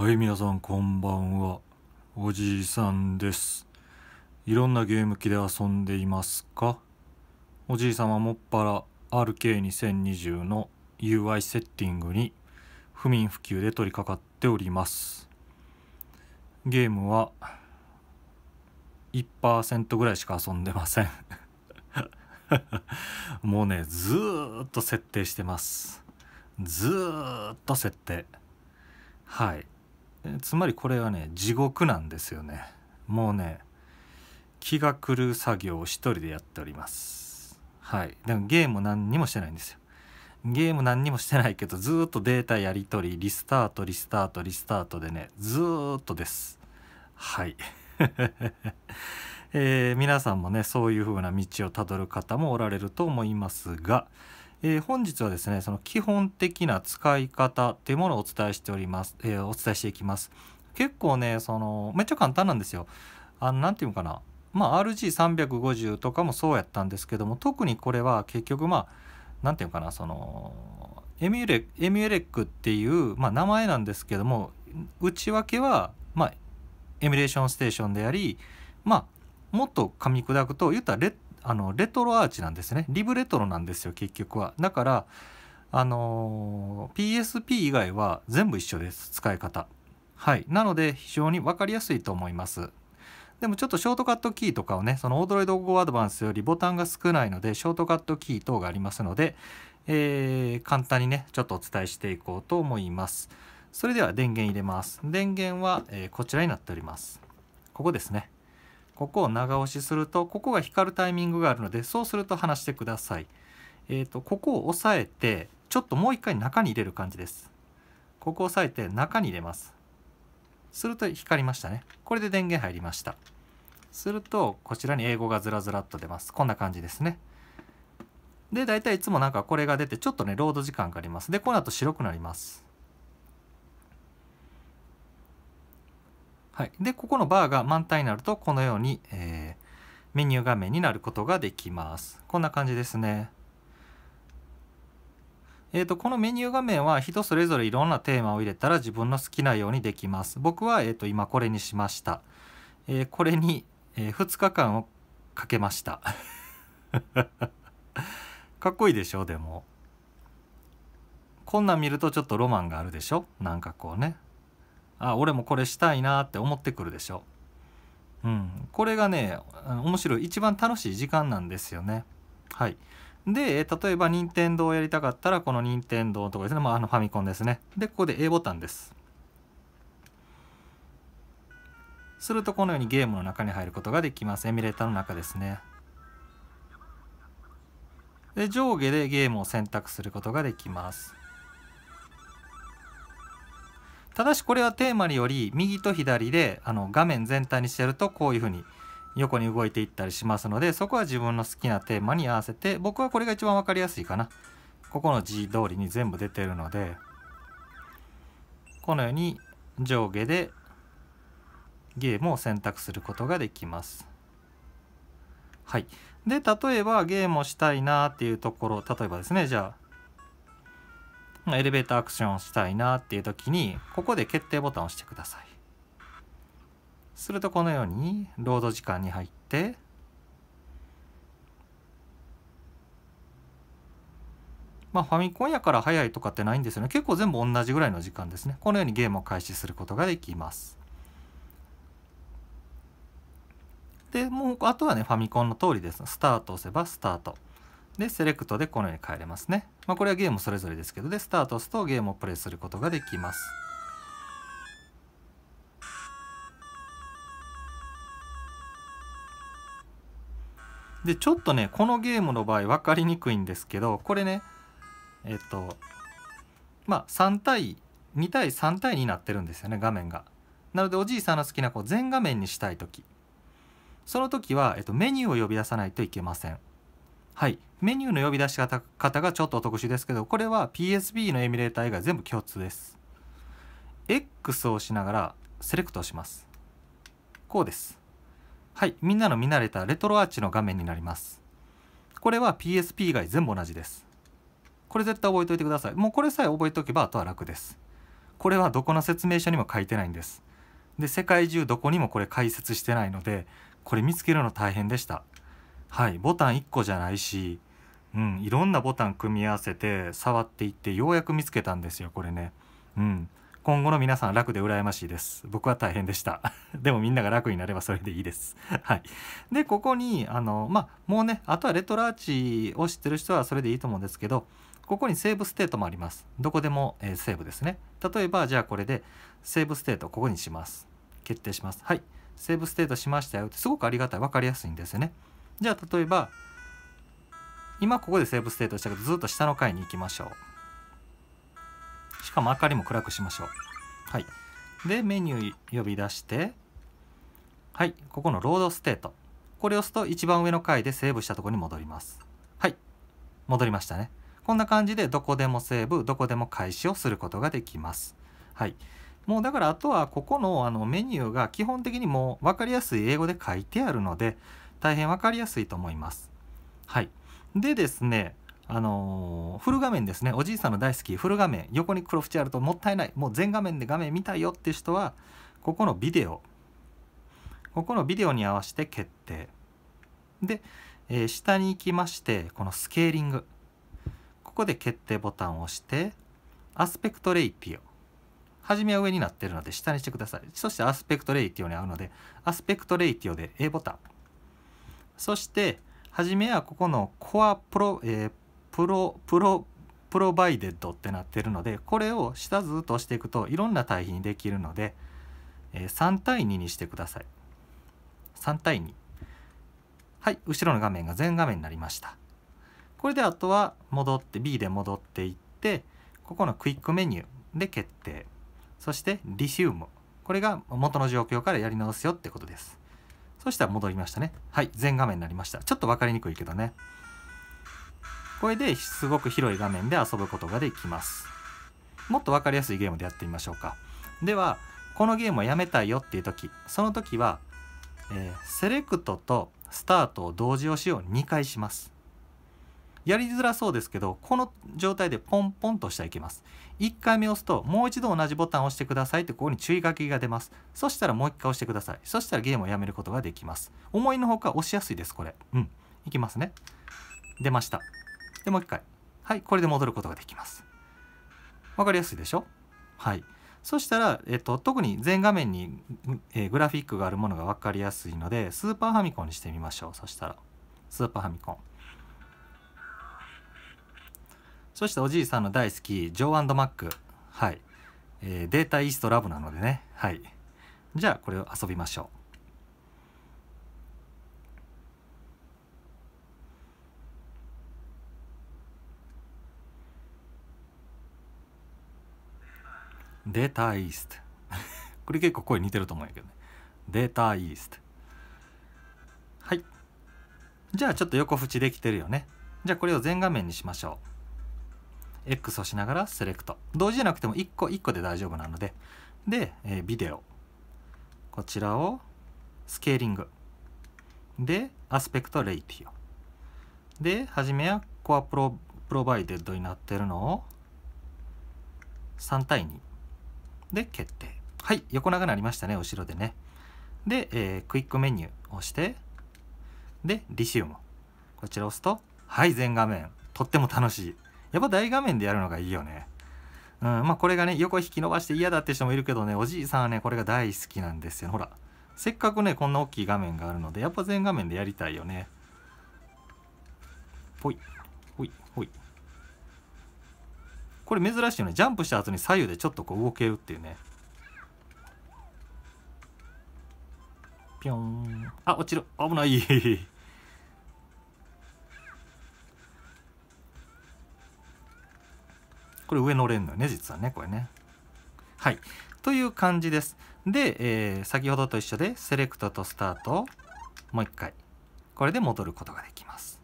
はい、皆さんこんばんは。おじいさんです。いろんなゲーム機で遊んでいますかおじいさんはもっぱら RK2020 の UI セッティングに不眠不休で取り掛かっております。ゲームは1%ぐらいしか遊んでません もうね、ずーっと設定してます。ずーっと設定。はい。つまりこれはね地獄なんですよねもうね気が狂う作業を一人でやっておりますはいでもゲーム何にもしてないんですよゲーム何にもしてないけどずっとデータやり取りリスタートリスタートリスタートでねずっとですはい えー、皆さんもねそういう風な道をたどる方もおられると思いますがえー、本日はですねその基本的な使い方っていうものをお伝えしております、えー、お伝えしていきます結構ねそのめっちゃ簡単なんですよ何て言うのかなまあ RG350 とかもそうやったんですけども特にこれは結局まあ何て言うのかなそのエミュレエミュレックっていう、まあ、名前なんですけども内訳は、まあ、エミュレーションステーションでありまあもっと噛み砕くと言ったらレッあのレトロアーチなんですねリブレトロなんですよ結局はだからあの PSP 以外は全部一緒です使い方はいなので非常に分かりやすいと思いますでもちょっとショートカットキーとかをねそのオードロイド5アドバンスよりボタンが少ないのでショートカットキー等がありますので、えー、簡単にねちょっとお伝えしていこうと思いますそれでは電源入れます電源は、えこちらになっておりますここですねここを長押しするとここが光るタイミングがあるのでそうすると離してください。えーと、ここを押さえてちょっともう一回中に入れる感じです。ここを押さえて中に入れます。すると光りましたね。これで電源入りました。するとこちらに英語がずらずらっと出ます。こんな感じですね。で大体いつもなんかこれが出てちょっとねロード時間があります。でこの後白くなります。はい、でここのバーが満タンになるとこのように、えー、メニュー画面になることができますこんな感じですねえーと、このメニュー画面は人それぞれいろんなテーマを入れたら自分の好きなようにできます僕は、えーと、今これにしました、えー、これに、えー、2日間をかけました かっこいいでしょでもこんなん見るとちょっとロマンがあるでしょなんかこうねあ俺もこれしたいなって思ってくるでしょう、うん、これがね面白い一番楽しい時間なんですよねはいで例えば任天堂をやりたかったらこの任天堂とかですね、まあ、あのファミコンですねでここで A ボタンですするとこのようにゲームの中に入ることができますエミュレーターの中ですねで上下でゲームを選択することができますただしこれはテーマにより右と左であの画面全体にしてるとこういうふうに横に動いていったりしますのでそこは自分の好きなテーマに合わせて僕はこれが一番分かりやすいかなここの字通りに全部出てるのでこのように上下でゲームを選択することができますはいで例えばゲームをしたいなっていうところ例えばですねじゃあエレベーターアクションしたいなっていう時にここで決定ボタンを押してくださいするとこのようにロード時間に入ってまあファミコンやから早いとかってないんですよね結構全部同じぐらいの時間ですねこのようにゲームを開始することができますでもうあとはねファミコンの通りですスタート押せばスタートで、セレクトでこのように変えれますね。まあ、これはゲームそれぞれですけど、で、スタートすすとゲームをプレイすることができます。で、ちょっとね、このゲームの場合分かりにくいんですけど、これね、えっと、まあ、3対、2対3対になってるんですよね、画面が。なので、おじいさんの好きなこう全画面にしたい時。その時は、えっと、メニューを呼び出さないといけません。はい、メニューの呼び出し方がちょっと特殊ですけどこれは PSB のエミュレーター以外全部共通です X を押しながらセレクトをしますこうですはいみんなの見慣れたレトロアーチの画面になりますこれは PSP 以外全部同じですこれ絶対覚えておいてくださいもうこれさえ覚えておけばあとは楽ですこれはどこの説明書にも書いてないんですで世界中どこにもこれ解説してないのでこれ見つけるの大変でしたはいボタン1個じゃないし、うん、いろんなボタン組み合わせて触っていってようやく見つけたんですよこれね。うん今後の皆さん楽で羨ましいです。僕は大変でした。でもみんなが楽になればそれでいいです。はい。で、ここに、あの、まあ、もうね、あとはレトロアーチを知ってる人はそれでいいと思うんですけど、ここにセーブステートもあります。どこでも、えー、セーブですね。例えば、じゃあこれでセーブステートここにします。決定します。はい。セーブステートしましたよってすごくありがたい。分かりやすいんですよね。じゃあ例えば今ここでセーブステートしたけどずっと下の階に行きましょうしかも明かりも暗くしましょうはいでメニュー呼び出してはいここのロードステートこれを押すと一番上の階でセーブしたとこに戻りますはい戻りましたねこんな感じでどこでもセーブどこでも開始をすることができますはいもうだからあとはここのあのメニューが基本的にもう分かりやすい英語で書いてあるので大変分かりやすいと思います。はい、でですねあのー、フル画面ですねおじいさんの大好きフル画面横に黒縁あるともったいないもう全画面で画面見たいよって人はここのビデオここのビデオに合わせて決定で、えー、下に行きましてこのスケーリングここで決定ボタンを押してアスペクトレイティオ初めは上になってるので下にしてくださいそしてアスペクトレイティオに合うのでアスペクトレイティオで A ボタンそして初めはここのコアプロ、えー、プロプロプロバイデッドってなってるのでこれを下ずっと押していくといろんな対比にできるので、えー、3対2にしてください3対2はい後ろの画面が全画面になりましたこれであとは戻って B で戻っていってここのクイックメニューで決定そしてリシウムこれが元の状況からやり直すよってことですそしたら戻りましたね。はい、全画面になりました。ちょっと分かりにくいけどね。これですごく広い画面で遊ぶことができます。もっと分かりやすいゲームでやってみましょうか。では、このゲームをやめたいよっていう時、その時は、えー、セレクトとスタートを同時押しを2回します。やりづらそうですけどこの状態でポンポンとしてはいけます1回目押すともう一度同じボタンを押してくださいってここに注意書きが出ますそしたらもう一回押してくださいそしたらゲームをやめることができます思いのほか押しやすいですこれうんいきますね出ましたでもう一回はいこれで戻ることができますわかりやすいでしょはいそしたら、えっと、特に全画面に、えグラフィックがあるものが分かりやすいのでスーパーファミコンにしてみましょうそしたらスーパーファミコンそしておじいさんの大好きジョーマックはい、えー、データイーストラブなのでねはいじゃあこれを遊びましょうデータイースト これ結構声似てると思うんやけどねデータイーストはいじゃあちょっと横縁できてるよねじゃあこれを全画面にしましょう X をしながらセレクト同時じゃなくても1個1個で大丈夫なのでで、えー、ビデオこちらをスケーリングでアスペクトレイティオで初めはコアプロプロバイデッドになってるのを3対2で決定はい横長になりましたね後ろでねで、えー、クイックメニュー押してでリシウムこちら押すとはい全画面とっても楽しいやっぱ大画面でやるのがいいよね。うん、まあこれがね、横引き伸ばして嫌だって人もいるけどね、おじいさんはね、これが大好きなんですよ。ほら。せっかくね、こんな大きい画面があるので、やっぱ全画面でやりたいよね。ほい、ほい、ほい。これ珍しいよね。ジャンプした後に左右でちょっとこう動けるっていうね。ぴょん。あ、落ちる。危ない。これ上乗れンのよね実はねこれねはいという感じですで、えー、先ほどと一緒でセレクトとスタートもう一回これで戻ることができます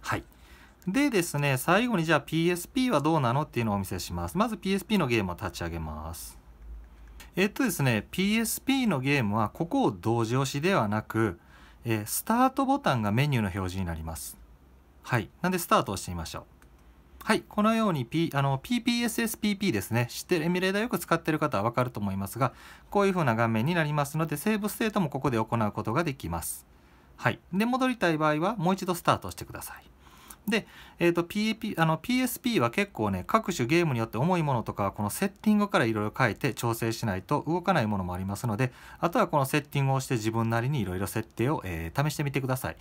はいでですね最後にじゃあ PSP はどうなのっていうのをお見せしますまず PSP のゲームを立ち上げますえっとですね PSP のゲームはここを同時押しではなく、えー、スタートボタンがメニューの表示になりますはいなんでスタートをしてみましょうはい、このように、P、あの PPSSPP ですね、知ってるエミュレーターよく使ってる方はわかると思いますが、こういうふうな画面になりますので、セーブステートもここで行うことができます。はい、で戻りたい場合はもう一度スタートしてください。で、えーと、PAP、あの PSP は結構ね各種ゲームによって重いものとかこのセッティングからいろいろ変えて調整しないと動かないものもありますのであとはこのセッティングをして自分なりにいろいろ設定を、えー、試してみてください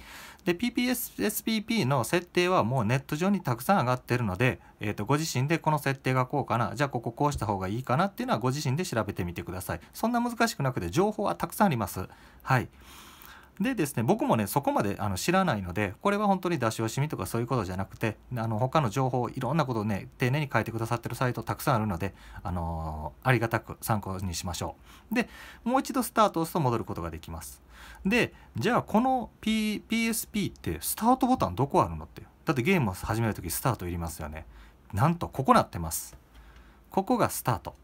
で PPSPP の設定はもうネット上にたくさん上がってるので、えーと、とご自身でこの設定がこうかなじゃあこここうした方がいいかなっていうのはご自身で調べてみてくださいそんな難しくなくて情報はたくさんありますはい。でですね僕もねそこまであの知らないのでこれは本当に出し惜しみとかそういうことじゃなくてあの他の情報いろんなことをね丁寧に書いてくださってるサイトたくさんあるので、あのー、ありがたく参考にしましょう。でもう一度スタートを押すと戻ることができます。でじゃあこの、P、PSP ってスタートボタンどこあるのってだってゲームを始める時スタートいりますよね。なんとここなってます。ここがスタート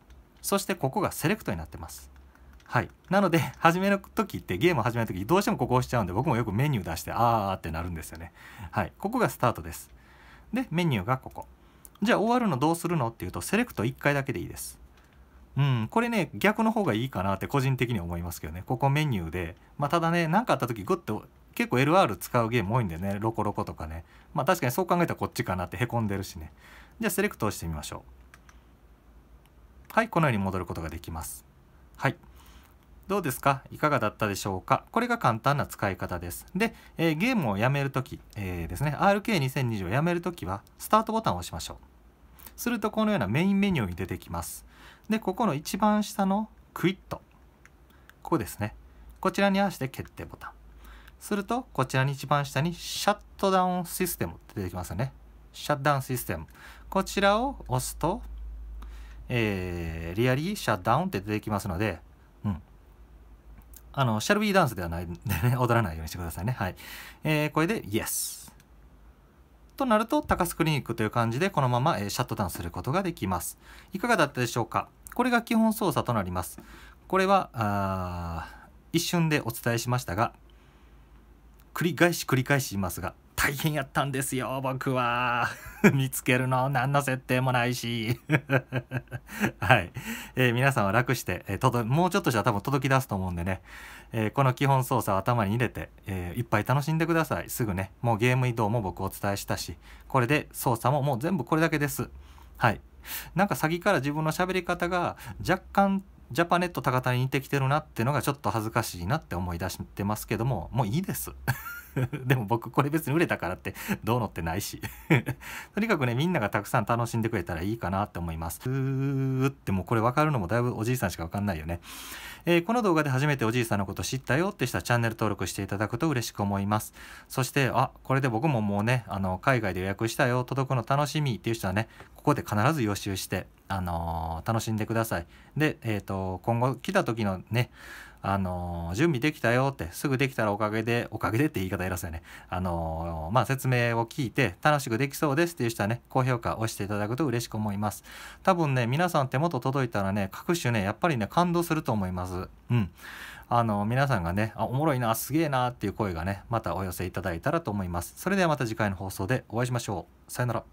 そしてここがセレクトになってます。はいなので始める時ってゲームを始める時どうしてもここ押しちゃうんで僕もよくメニュー出してあーってなるんですよねはいここがスタートですでメニューがここじゃあ終わるのどうするのっていうとセレクト1回だけでいいですうん、これね逆の方がいいかなって個人的に思いますけどねここメニューで、まあ、ただね何かあった時グッと結構 LR 使うゲーム多いんでねロコロコとかねまあ確かにそう考えたらこっちかなってへこんでるしねじゃあセレクトをしてみましょうはいこのように戻ることができますはいどうですかいかがだったでしょうかこれが簡単な使い方です。で、えー、ゲームをやめるとき、えー、ですね、RK2020 をやめるときは、スタートボタンを押しましょう。すると、このようなメインメニューに出てきます。で、ここの一番下のクイット。ここですね。こちらに合わせて決定ボタン。すると、こちらに一番下にシャットダウンシステムって出てきますよね。シャットダウンシステム。こちらを押すと、えー、リアリーシャットダウンって出てきますので、あの、シャルビーダンスではないんでね、踊らないようにしてくださいね。はい。えー、これで Yes。となると、高須クリニックという感じで、このまま、えー、シャットダウンすることができます。いかがだったでしょうかこれが基本操作となります。これは、あ一瞬でお伝えしましたが、繰り返し繰り返し言いますが、大変やったんですよ僕は 見つけるの何の設定もないし はい、えー、皆さんは楽して、えー、とどもうちょっとしたら多分届き出すと思うんでね、えー、この基本操作を頭に入れて、えー、いっぱい楽しんでくださいすぐねもうゲーム移動も僕お伝えしたしこれで操作ももう全部これだけですはいなんか先から自分の喋り方が若干ジャパネット高田に似てきてるなっていうのがちょっと恥ずかしいなって思い出してますけどももういいです でも僕これ別に売れたからってどうのってないし とにかくねみんながたくさん楽しんでくれたらいいかなって思いますうーってもうこれ分かるのもだいぶおじいさんしか分かんないよね、えー、この動画で初めておじいさんのこと知ったよって人はチャンネル登録していただくと嬉しく思いますそしてあこれで僕ももうねあの海外で予約したよ届くの楽しみっていう人はねここで必ず予習してあのー、楽しんでください。で、えーと、今後来た時のね、あのー、準備できたよってすぐできたらおかげでおかげでって言い方偉そうよね、あのー、まあ、説明を聞いて楽しくできそうですっていう人はね高評価を押していただくと嬉しく思います多分ね皆さん手元届いたらね各種ねやっぱりね感動すると思いますうんあの皆さんがねあおもろいなすげえなっていう声がねまたお寄せいただいたらと思いますそれではまた次回の放送でお会いしましょうさよなら